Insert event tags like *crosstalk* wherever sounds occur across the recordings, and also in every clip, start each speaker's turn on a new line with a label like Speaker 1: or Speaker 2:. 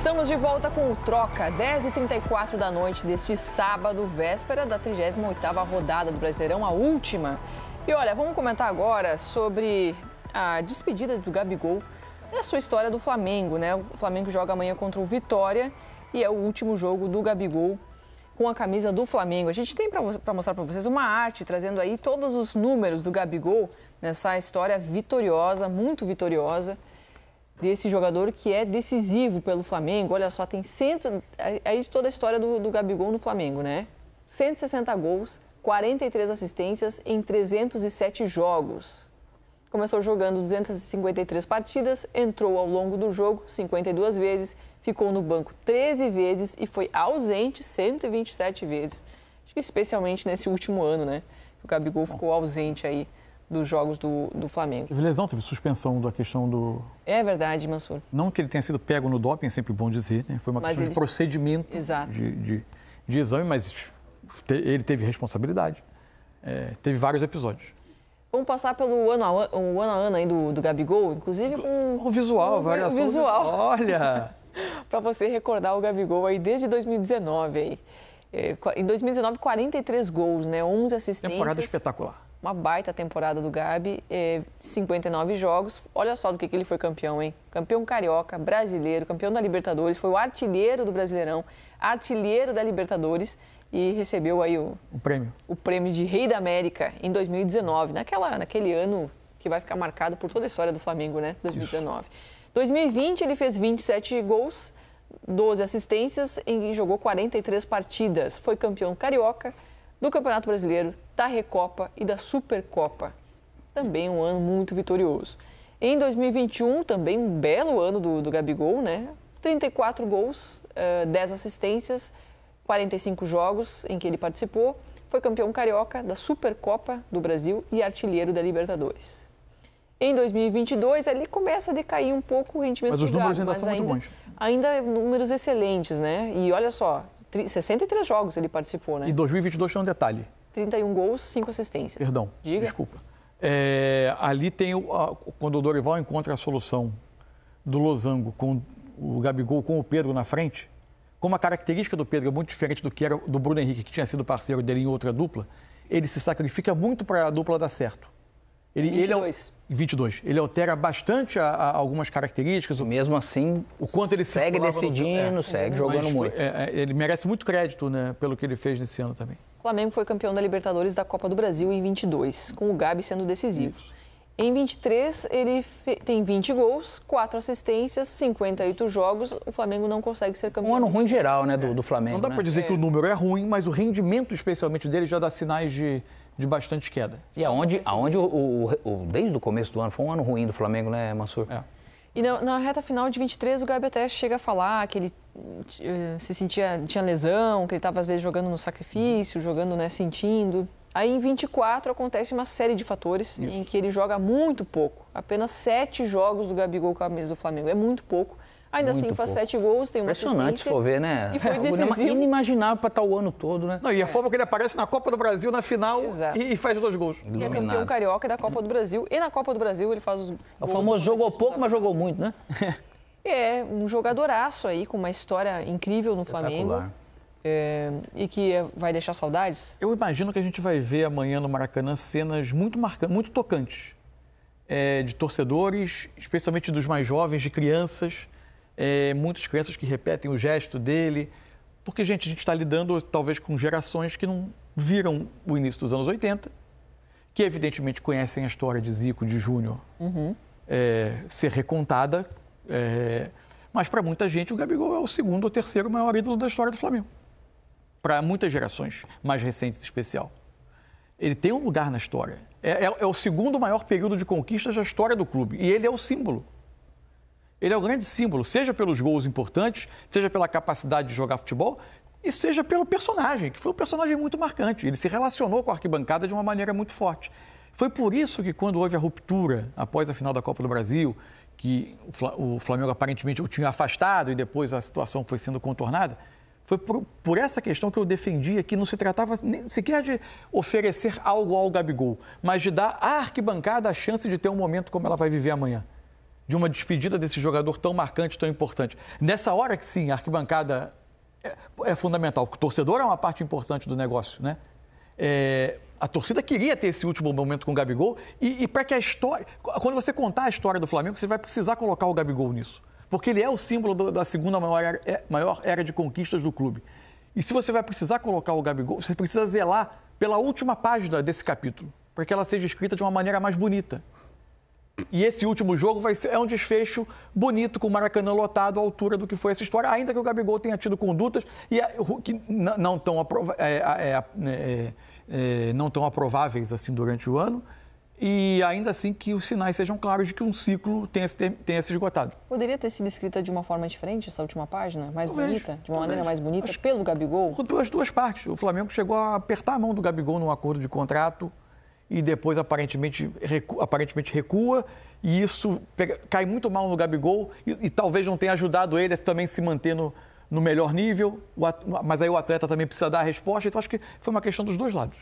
Speaker 1: Estamos de volta com o Troca, 10h34 da noite deste sábado, véspera da 38ª rodada do Brasileirão, a última. E olha, vamos comentar agora sobre a despedida do Gabigol e a sua história do Flamengo, né? O Flamengo joga amanhã contra o Vitória e é o último jogo do Gabigol com a camisa do Flamengo. A gente tem para mostrar para vocês uma arte trazendo aí todos os números do Gabigol nessa história vitoriosa, muito vitoriosa, desse jogador que é decisivo pelo Flamengo. Olha só, tem cento... aí toda a história do, do Gabigol no Flamengo, né? 160 gols, 43 assistências em 307 jogos. Começou jogando 253 partidas, entrou ao longo do jogo 52 vezes, ficou no banco 13 vezes e foi ausente 127 vezes. Acho que especialmente nesse último ano, né? O Gabigol ficou ausente aí dos jogos do, do Flamengo.
Speaker 2: Teve lesão, teve suspensão da questão do.
Speaker 1: É verdade, Mansur.
Speaker 2: Não que ele tenha sido pego no doping, é sempre bom dizer, né? Foi uma mas questão ele... de procedimento Exato. De, de, de exame, mas ele teve responsabilidade. É, teve vários episódios.
Speaker 1: Vamos passar pelo ano a ano, o ano, a ano aí do, do Gabigol, inclusive com. O visual, com, o visual. Olha! *laughs* Para você recordar o Gabigol aí desde 2019 aí. É, em 2019, 43 gols, né? 11 assistências. Temporada espetacular uma baita temporada do Gabi, 59 eh, jogos. Olha só do que, que ele foi campeão, hein? Campeão carioca, brasileiro, campeão da Libertadores, foi o artilheiro do Brasileirão, artilheiro da Libertadores e recebeu aí o, o prêmio. O prêmio de Rei da América em 2019, naquela, naquele ano que vai ficar marcado por toda a história do Flamengo, né? 2019. Isso. 2020 ele fez 27 gols, 12 assistências e jogou 43 partidas. Foi campeão carioca, do Campeonato Brasileiro, da Recopa e da Supercopa. Também um ano muito vitorioso. Em 2021, também um belo ano do, do Gabigol, né? 34 gols, 10 eh, assistências, 45 jogos em que ele participou. Foi campeão carioca da Supercopa do Brasil e artilheiro da Libertadores. Em 2022, ali começa a decair um pouco o rendimento mas os do Galo, números ainda mas são muito bons. ainda números excelentes, né? E olha só, 63 jogos ele participou, né? E
Speaker 2: 2022 tem um detalhe.
Speaker 1: 31 gols, 5 assistências. Perdão,
Speaker 2: Diga. desculpa. É, ali tem, o, a, quando o Dorival encontra a solução do Losango com o Gabigol, com o Pedro na frente, como a característica do Pedro é muito diferente do que era do Bruno Henrique, que tinha sido parceiro dele em outra dupla, ele se sacrifica muito para a dupla dar certo. Ele, 22. Ele, 22. É ele altera bastante a, a algumas características. Mesmo assim, o quanto ele segue decidindo, é, segue jogando muito. É, é, ele merece muito crédito né, pelo que ele fez nesse ano também.
Speaker 1: O Flamengo foi campeão da Libertadores da Copa do Brasil em 22, com o Gabi sendo decisivo. Isso. Em 23, ele tem 20 gols, 4 assistências, 58 jogos. O Flamengo não consegue ser campeão. Um ano ruim
Speaker 2: geral, né, do, é. do Flamengo. Não dá né? para dizer é. que o número é ruim, mas o rendimento, especialmente dele, já dá sinais de, de bastante queda. E aonde, aonde o, o, o, desde o começo do ano, foi um ano ruim do Flamengo, né, Mansur? É.
Speaker 1: E na, na, reta final de 23, o Gabi até chega a falar que ele eh, se sentia, tinha lesão, que ele estava às vezes jogando no sacrifício, jogando, né, sentindo. Aí em 24 acontece uma série de fatores Isso. em que ele joga muito pouco. Apenas sete jogos do Gabigol com a camisa do Flamengo. É muito pouco. Ainda assim, muito assim, faz pouco. sete gols, tem uma Impressionante, se for ver, né?
Speaker 2: E foi *laughs* decisivo.
Speaker 3: Inimaginável para estar tá o ano
Speaker 2: todo, né? Não, e a é. forma que ele aparece na Copa do Brasil, na final, e, e, faz dois gols. Iluminado. E é campeão carioca
Speaker 1: da Copa do Brasil. E na Copa do Brasil ele faz os gols. É o famoso jogou pouco, mas jogou muito, né? é, um jogadoraço aí, com uma história incrível no Flamengo é, e que eh, vai deixar saudades?
Speaker 2: Eu imagino que a gente vai ver amanhã no Maracanã cenas muito marcantes, muito tocantes é, de torcedores, especialmente dos mais jovens, de crianças, muitas crianças que repetem o gesto dele, porque gente, a gente está lidando talvez com gerações que não viram o início dos anos 80, que evidentemente conhecem a história de Zico, de Júnior, uhum. ser recontada. mas para muita gente o Gabigol é o segundo ou terceiro maior ídolo da história do Flamengo para muitas gerações mais recentes, em especial. Ele tem um lugar na história. É, é, é, o segundo maior período de conquistas da história do clube. E ele é o símbolo. Ele é o grande símbolo, seja pelos gols importantes, seja pela capacidade de jogar futebol, e seja pelo personagem, que foi um personagem muito marcante. Ele se relacionou com a arquibancada de uma maneira muito forte. Foi por isso que, quando houve a ruptura após a final da Copa do Brasil, que o Flamengo aparentemente o tinha afastado e depois a situação foi sendo contornada, foi por, por, essa questão que eu defendia que não se tratava nem sequer de oferecer algo ao Gabigol, mas de dar à arquibancada a chance de ter um momento como ela vai viver amanhã. De uma despedida desse jogador tão marcante, tão importante. Nessa hora que sim, a arquibancada é, é fundamental. O torcedor é uma parte importante do negócio, né? É, a torcida queria ter esse último momento com o Gabigol e, e para que a história. Quando você contar a história do Flamengo, você vai precisar colocar o Gabigol nisso porque ele é o símbolo do, da segunda maior era, é, maior era de conquistas do clube. E se você vai precisar colocar o Gabigol, você precisa zelar pela última página desse capítulo, para que ela seja escrita de uma maneira mais bonita. E esse último jogo vai ser, é um desfecho bonito, com o Maracanã lotado à altura do que foi essa história, ainda que o Gabigol tenha tido condutas e a, que não tão, aprova, é, é, é, é, não tão aprováveis assim durante o ano, e ainda assim que os sinais sejam claros de que um ciclo tenha, tenha se esgotado.
Speaker 1: Poderia ter sido escrita de uma forma diferente essa última página, mais talvez, bonita, de uma talvez. maneira mais bonita, Acho
Speaker 2: pelo Gabigol? Por duas partes. O Flamengo chegou a apertar a mão do Gabigol num acordo de contrato e depois aparentemente recua, aparentemente recua e isso pega, cai muito mal no Gabigol e, e, talvez não tenha ajudado ele a também se manter no, no melhor nível, o, mas aí o atleta também precisa dar a resposta, então acho que foi uma questão dos dois lados.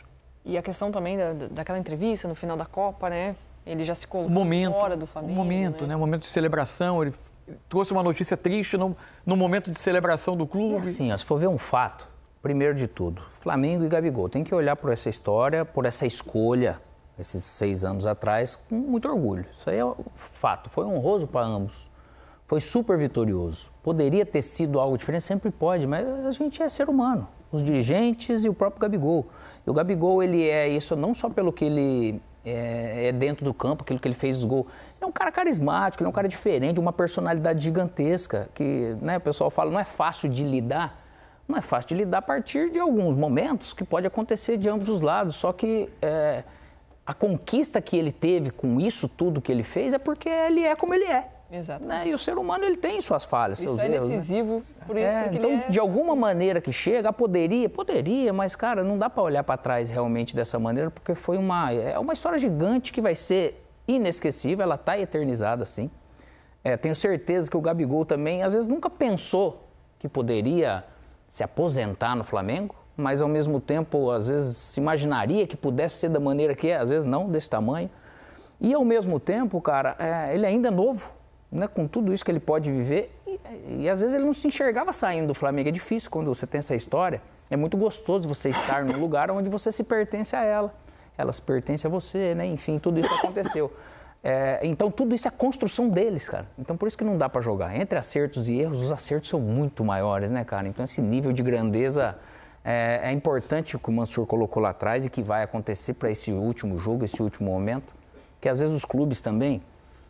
Speaker 1: E a questão também da, daquela entrevista no final da Copa, né? Ele já se colocou momento, fora
Speaker 2: do Flamengo. O momento, né? né? O momento de celebração. Ele trouxe uma notícia triste no, no momento de celebração do clube. E assim, se for ver um fato, primeiro de
Speaker 3: tudo, Flamengo e Gabigol. Tem que olhar por essa história, por essa escolha, esses seis anos atrás, com muito orgulho. Isso aí é um fato. Foi honroso para ambos. Foi super vitorioso. Poderia ter sido algo diferente, sempre pode, mas a gente é ser humano os dirigentes e o próprio Gabigol. E o Gabigol, ele é isso não só pelo que ele é, é dentro do campo, aquilo que ele fez os gols. Ele é um cara carismático, ele é um cara diferente, uma personalidade gigantesca, que né, o pessoal fala não é fácil de lidar. Não é fácil de lidar a partir de alguns momentos que pode acontecer de ambos os lados. Só que é, a conquista que ele teve com isso tudo que ele fez é porque ele é como ele é. Exato. Né? E o ser humano ele tem suas falhas, Isso seus é erros. Né? decisivo.
Speaker 1: Né? Por, é, então, é...
Speaker 3: de alguma assim. maneira que chega, poderia, poderia, mas cara, não dá para olhar para trás realmente dessa maneira, porque foi uma é uma história gigante que vai ser inesquecível, ela tá eternizada assim. É, tenho certeza que o Gabigol também às vezes nunca pensou que poderia se aposentar no Flamengo, mas ao mesmo tempo às vezes se imaginaria que pudesse ser da maneira que é, às vezes não desse tamanho. E ao mesmo tempo, cara, é, ele ainda é novo né, com tudo isso que ele pode viver. E, e, às vezes ele não se enxergava saindo do Flamengo. É difícil quando você tem essa história. É muito gostoso você estar num lugar onde você se pertence a ela. se pertence a você, né? Enfim, tudo isso aconteceu. É, então tudo isso é construção deles, cara. Então por isso que não dá para jogar. Entre acertos e erros, os acertos são muito maiores, né, cara? Então esse nível de grandeza é, é importante que o Mansur colocou lá atrás e que vai acontecer para esse último jogo, esse último momento. Que às vezes os clubes também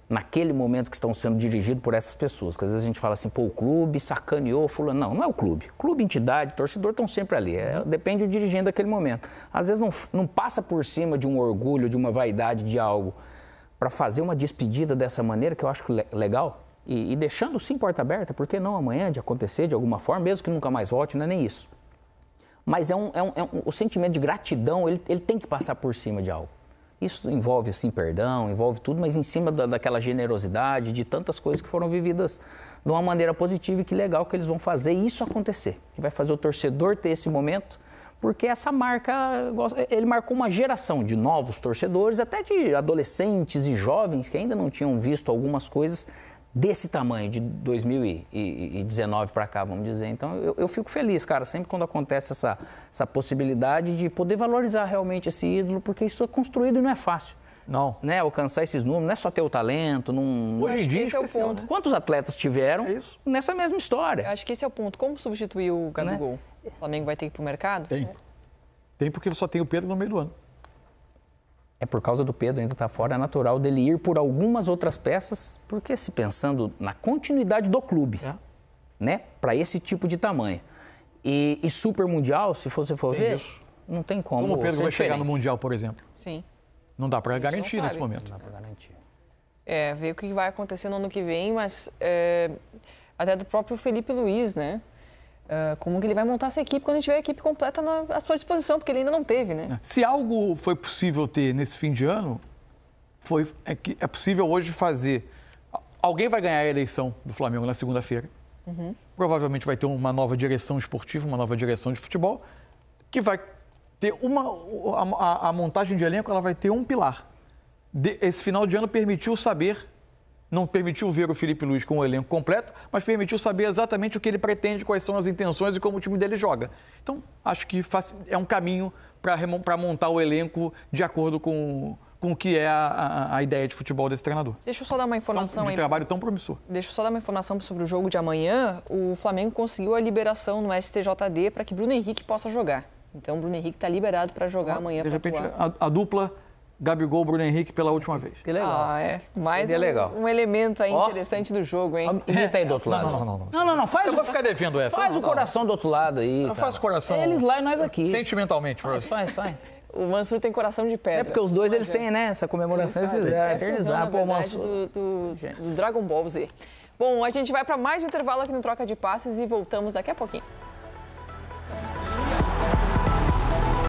Speaker 3: naquele momento que estão sendo dirigidos por essas pessoas. Porque às vezes a gente fala assim, pô, o clube sacaneou fulano. Não, não é o clube. Clube, entidade, torcedor estão sempre ali. É, depende do dirigente daquele momento. Às vezes não, não passa por cima de um orgulho, de uma vaidade, de algo. Para fazer uma despedida dessa maneira, que eu acho legal, e, e deixando sim porta aberta, porque não amanhã de acontecer de alguma forma, mesmo que nunca mais volte, não é nem isso. Mas é um, é um, é um o sentimento de gratidão, ele, ele tem que passar por cima de algo. Isso envolve, sim, perdão, envolve tudo, mas em cima da, daquela generosidade, de tantas coisas que foram vividas de uma maneira positiva e que legal que eles vão fazer isso acontecer. Que vai fazer o torcedor ter esse momento, porque essa marca, ele marcou uma geração de novos torcedores, até de adolescentes e jovens que ainda não tinham visto algumas coisas desse tamanho, de 2019 para cá, vamos dizer. Então, eu, eu, fico feliz, cara, sempre quando acontece essa, essa possibilidade de poder valorizar realmente esse ídolo, porque isso é construído e não é fácil. Não. Né, alcançar esses números, não é só ter o talento, não. Hoje em dia, esse é o é ponto. Né? Quantos atletas tiveram é nessa mesma história? Eu acho que
Speaker 1: esse é o ponto. Como substituir o né? Gabigol? Né? O Flamengo vai ter
Speaker 3: que ir para o mercado?
Speaker 1: Tem.
Speaker 2: Tem porque só tem o Pedro no meio do ano é por causa do Pedro ainda estar tá
Speaker 3: fora, é natural dele ir por algumas outras peças, porque se pensando na continuidade do clube, é. né? Para esse tipo de tamanho. E, e Super Mundial, se você
Speaker 2: for tem ver, isso. não tem como. Como o Pedro vai diferente. chegar no Mundial, por exemplo? Sim. Não dá para garantir nesse momento. Não dá para garantir.
Speaker 1: É, ver o que vai acontecer no ano que vem, mas é, até do próprio Felipe Luiz, né? Ah, como que ele vai montar essa equipe quando a gente tiver a equipe completa na, à sua disposição, porque ele ainda não teve, né?
Speaker 2: É. Se algo foi possível ter nesse fim de ano, foi, é, que é possível hoje fazer. Alguém vai ganhar a eleição do Flamengo na segunda-feira. Uhum. Provavelmente vai ter uma nova direção esportiva, uma nova direção de futebol, que vai ter uma. A, a montagem de elenco ela vai ter um pilar. De, esse final de ano permitiu saber não permitiu ver o Felipe Luiz com o elenco completo, mas permitiu saber exatamente o que ele pretende, quais são as intenções e como o time dele joga. Então, acho que é um caminho para montar o elenco de acordo com, com o que é a, a, ideia de futebol desse treinador.
Speaker 1: Deixa eu só dar uma informação. Tão, trabalho tão promissor. Deixa eu só dar uma informação sobre o jogo de amanhã. O Flamengo conseguiu a liberação no STJD para que Bruno Henrique possa jogar. Então, Bruno Henrique está liberado para jogar ah, amanhã. De repente, a,
Speaker 2: a dupla Gabigol, Bruno Henrique pela última vez. Que
Speaker 1: legal. Ah, é. Mais é um, legal. um elemento aí interessante do jogo, hein?
Speaker 2: Imita aí do outro
Speaker 3: lado. Não, não, não. Não, não, não. Faz Eu vou ficar devendo essa. Faz o coração do outro lado aí. Eu faço o coração. Eles lá e nós aqui.
Speaker 2: Sentimentalmente, Faz, faz,
Speaker 3: faz.
Speaker 1: O Mansur tem coração de pedra. É porque os dois, eles é. têm, né? Essa comemoração, eles fizeram. É eternizar, pô, Mansur. Do, do Dragon Ball Z. Bom, a gente vai para mais um intervalo aqui no Troca de Passes e voltamos daqui a pouquinho.